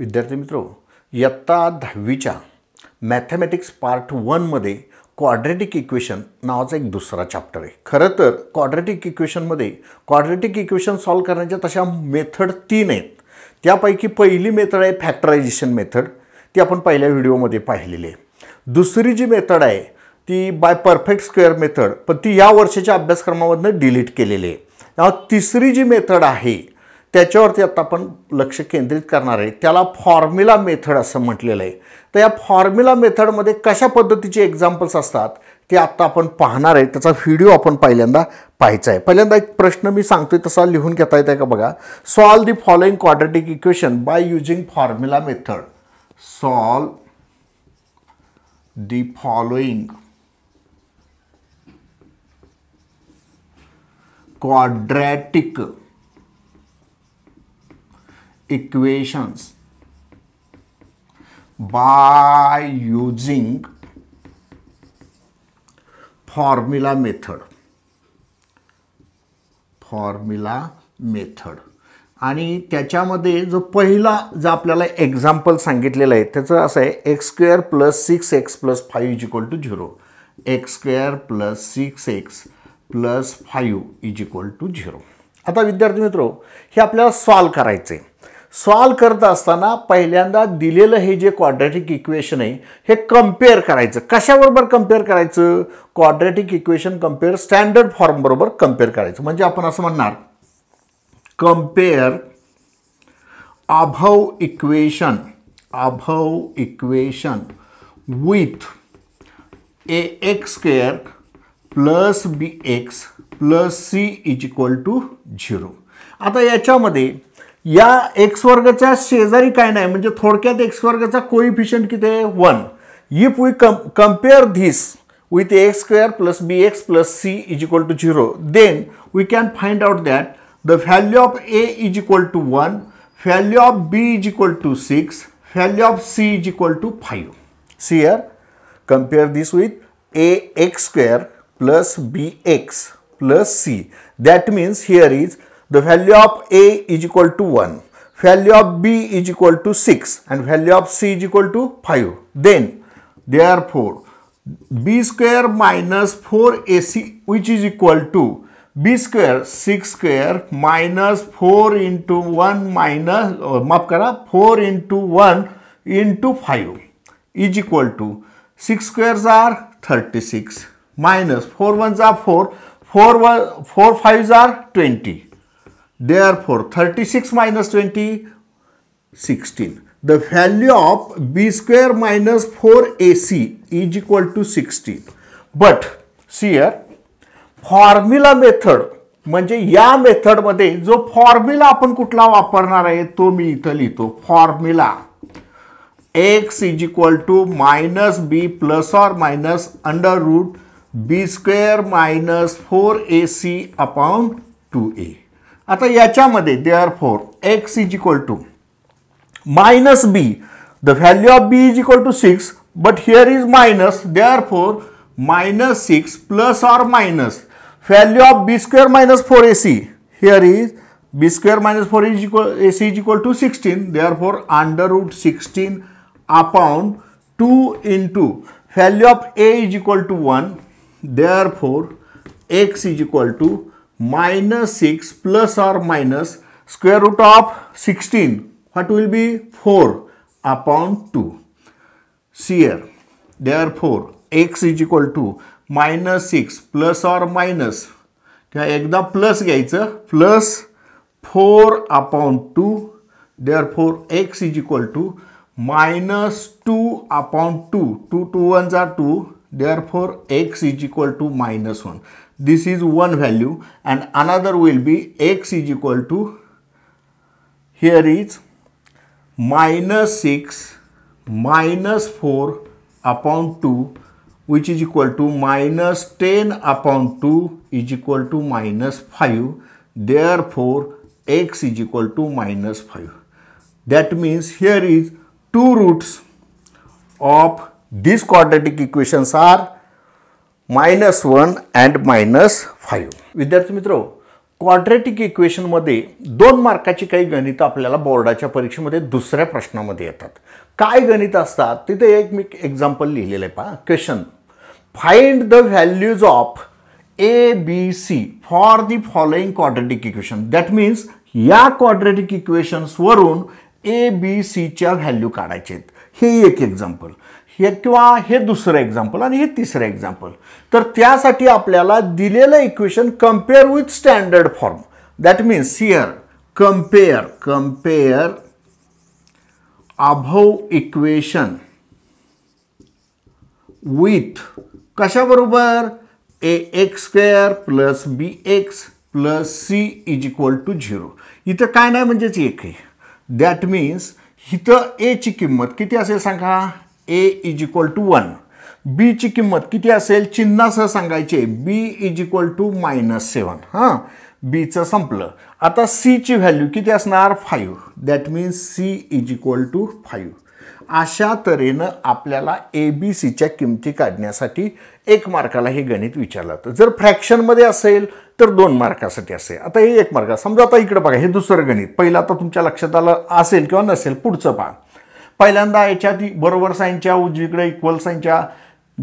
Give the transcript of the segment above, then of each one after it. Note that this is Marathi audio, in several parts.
विद्यार्थी मित्रो इयत्ता दहावीच्या मॅथमॅटिक्स पार्ट वनमध्ये क्वाड्रेटिक इक्वेशन नावाचा एक दुसरा चॅप्टर आहे खरं तर क्वाड्रेटिक इक्वेशनमध्ये क्वाड्रेटिक इक्वेशन सॉल्व करण्याच्या तशा मेथड तीन आहेत त्यापैकी पहिली मेथड आहे फॅक्टरायझेशन मेथड ती आपण पहिल्या व्हिडिओमध्ये पाहिलेली आहे दुसरी जी मेथड आहे ती बाय परफेक्ट स्क्वेअर मेथड पण ती या वर्षाच्या अभ्यासक्रमामधनं डिलीट केलेली आहे तिसरी जी मेथड आहे त्याच्यावरती आता आपण लक्ष केंद्रित करणार आहे त्याला फॉर्म्युला मेथड असं म्हटलेलं आहे तर या फॉर्म्युला मेथडमध्ये कशा पद्धतीचे एक्झाम्पल्स असतात ते आत्ता आपण पाहणार आहे त्याचा व्हिडिओ आपण पहिल्यांदा पाहायचा आहे पहिल्यांदा एक प्रश्न मी सांगतोय तसा लिहून घेता येत आहे का बघा solve the following quadratic equation by using formula method solve the following quadratic equations by using formula method formula method आणि त्याच्यामध्ये जो पहिला जो आपल्याला एक्झाम्पल सांगितलेला आहे त्याचं असं आहे x square plus six x plus five is equal to zero x square plus six x plus five is equal to zero आता विद्यार्थी मित्रो हे आपल्याला सॉल्व्ह करायचं आहे सॉल्व करत असताना पहिल्यांदा दिलेलं हे जे क्वाड्रॅटिक इक्वेशन आहे हे कम्पेअर करायचं कशाबरोबर कम्पेअर करायचं क्वाड्रॅटिक इक्वेशन कम्पेअर स्टँडर्ड फॉर्मबरोबर कम्पेअर करायचं म्हणजे आपण असं म्हणणार compare above equation above equation with a x square plus b x plus c is equal to zero आता याच्यामध्ये या एक्स वर्गाच्या शेजारी काय नाही म्हणजे थोडक्यात एक्स वर्गाचा कोइफिशियंट किती आहे one if we come compare this with x square plus b x plus c is equal to zero then we can find out that the value of a is equal to one value of b is equal to six value of c is equal to five c compare this with a x square plus b x plus c that means here is the value of A is equal to 1, value of B is equal to 6 and value of C is equal to 5. Then, therefore, B square minus 4AC which is equal to B square 6 square minus 4 into 1 minus, or uh, माफ 4 into 1 into 5 is equal to 6 squares are 36 minus 4 ones are 4, 4 5s are 20 therefore 36 minus 20 16 the value of b square minus 4ac is equal to 16 but see here formula method म्हणजे या मेथड मध्ये जो फॉर्म्युला आपण कुठला वापरणार X is equal to minus b plus or minus under root b square 4ac upon 2a आता याच्यामध्ये therefore x is equal to minus b the value of b is equal to six but here is minus therefore minus six plus or minus value of b square minus four a c here is b square minus four is equal a c is equal to sixteen therefore under root sixteen upon two in two value of a is equal to one therefore x is equal to minus 6 plus or minus square root of 16 what will be 4 upon 2 here therefore x is equal to minus 6 plus or minus plus minus. plus 4 upon 2 therefore x is equal to minus 2 upon 2 2 2 ones are 2 therefore x is equal to minus 1 this is one value and another will be x is equal to here is minus 6 minus 4 upon 2 which is equal to minus 10 upon 2 is equal to minus 5 therefore x is equal to minus 5 that means here is two roots of these quadratic equations are minus one and minus five विद्यार्थी मित्र क्वाड्रेटिक इक्वेशनमध्ये दोन मार्काची काही गणितं आपल्याला बोर्डाच्या परीक्षेमध्ये दुसऱ्या प्रश्नामध्ये येतात काय गणित असतात तिथे एक मी एक्झाम्पल लिहिलेलं आहे पहा question find the values of a b c for the following quadratic equation that means या क्वाड्रेटिक इक्वेशन्सवरून ए बी सीच्या व्हॅल्यू काढायचे आहेत हे एक एक्झाम्पल हे किंवा हे दुसरं एक्झाम्पल आणि हे तिसरं एक्झाम्पल तर त्यासाठी आपल्याला दिलेलं equation compare with standard form that means here compare compare above equation with कशाबरोबर a x square plus b x plus c is equal to zero इथं काय नाही म्हणजेच एक आहे दॅट मीन्स इथं ची किंमत किती असेल सांगा a is equal to one बीची किंमत किती असेल चिन्हासह सांगायचे b is equal to minus seven हां बीचं संपलं आता सीची व्हॅल्यू किती असणार five that means c is equal to five अशा तऱ्हेनं आपल्याला ए बी सीच्या किमती काढण्यासाठी एक मार्काला हे गणित विचारलं जातं जर फ्रॅक्शनमध्ये असेल तर दोन मार्कासाठी असेल आता हे एक मार्क समजा आता इकडं बघा हे दुसरं गणित पहिलं तर तुमच्या लक्षात आलं असेल किंवा नसेल पुढचं पहा पहिल्यांदा याच्यात बरोबर साईनच्या उजवीकडे इक्वल साईनच्या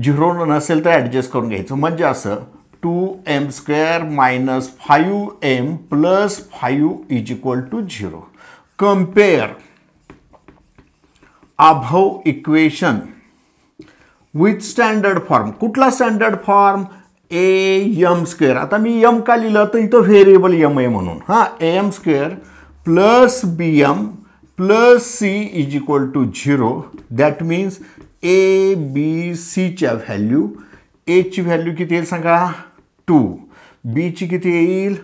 झिरो नसेल तर ॲडजस्ट करून घ्यायचं म्हणजे असं two m square minus five m plus five is equal to zero compare above equation with standard form कुठला standard form a m square आता मी यम का लिहिलं तर इथं व्हेरिएबल यम आहे म्हणून हां m square plus b m plus c is equal to zero that means a b सीच्या व्हॅल्यू एची व्हॅल्यू किती येईल सांगा टू बीची किती येईल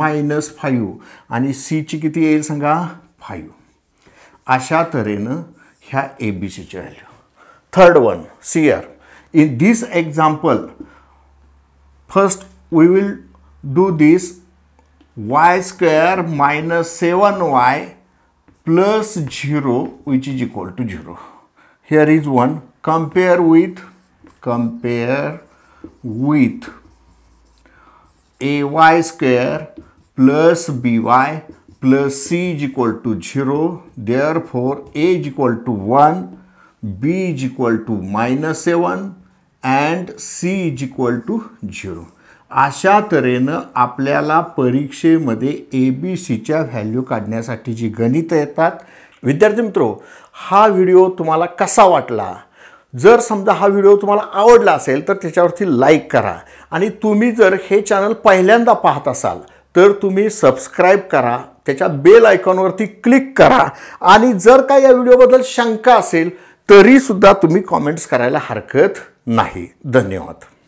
मायनस फाईव्ह आणि सीची किती येईल सांगा फाईव्ह अशा तऱ्हेनं ह्या ए बी सीच्या value third one see are in this example first we will do this y square minus seven y plus 0 which is equal to 0 here is 1 compare with compare with ay square plus by plus c is equal to 0 therefore a is equal to 1 b is equal to minus 7 and c is equal to 0 अशा तऱ्हेनं आपल्याला परीक्षेमध्ये ए बी सीच्या व्हॅल्यू काढण्यासाठी जी गणितं येतात विद्यार्थी मित्रो हा व्हिडिओ तुम्हाला कसा वाटला जर समजा हा व्हिडिओ तुम्हाला आवडला असेल तर त्याच्यावरती लाईक करा आणि तुम्ही जर हे चॅनल पहिल्यांदा पाहत असाल तर तुम्ही सबस्क्राईब करा त्याच्या बेल आयकॉनवरती क्लिक करा आणि जर का या व्हिडिओबद्दल शंका असेल तरीसुद्धा तुम्ही कॉमेंट्स करायला हरकत नाही धन्यवाद